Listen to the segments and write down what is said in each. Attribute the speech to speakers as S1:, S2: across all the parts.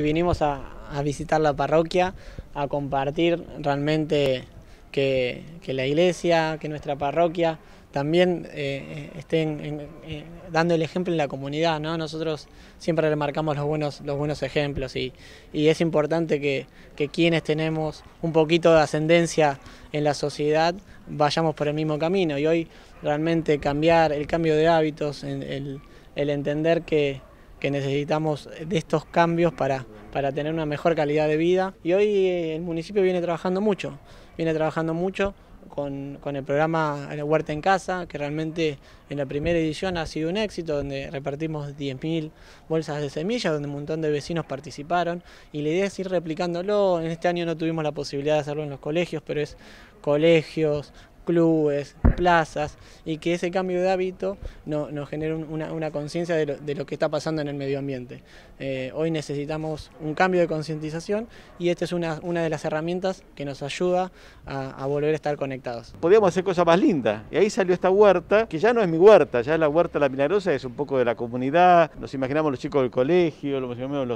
S1: Vinimos a, visitar la parroquia, a compartir realmente que, la iglesia, que nuestra parroquia también eh, estén eh, dando el ejemplo en la comunidad. ¿no? Nosotros siempre remarcamos los buenos, los buenos ejemplos y, es importante que, quienes tenemos un poquito de ascendencia en la sociedad vayamos por el mismo camino. Y hoy realmente cambiar el cambio de hábitos, el entender que, que necesitamos de estos cambios para, para tener una mejor calidad de vida. Y hoy eh, el municipio viene trabajando mucho, viene trabajando mucho con, con, el programa Huerta en Casa, que realmente en la primera edición ha sido un éxito, donde repartimos 10.000 bolsas de semillas, donde un montón de vecinos participaron, y la idea es ir replicándolo, en este año no tuvimos la posibilidad de hacerlo en los colegios, pero es colegios, clubes, plazas, y que ese cambio de hábito no, nos genere una, conciencia de, lo que está pasando en el medio ambiente. Eh, hoy necesitamos un cambio de concientización y esta es una, una, de las herramientas que nos ayuda a, volver a estar conectados.
S2: Podíamos hacer cosas más lindas, y ahí salió esta huerta, que ya no es mi huerta, ya es la huerta La Milagrosa, es un poco de la comunidad, nos imaginamos los chicos del colegio, los, los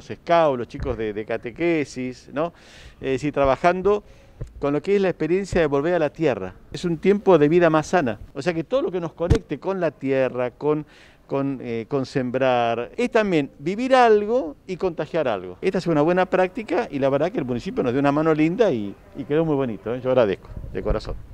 S2: los chicos de, de catequesis, ¿no? Es eh, decir, trabajando con lo que es la experiencia de volver a la tierra. Es un tiempo de vida más sana. O sea que todo lo que nos conecte con la tierra, con, con, eh, con sembrar, es también vivir algo y contagiar algo. Esta es una buena práctica y la verdad que el municipio nos dio una mano linda y, quedó muy bonito. ¿eh? Yo agradezco de corazón.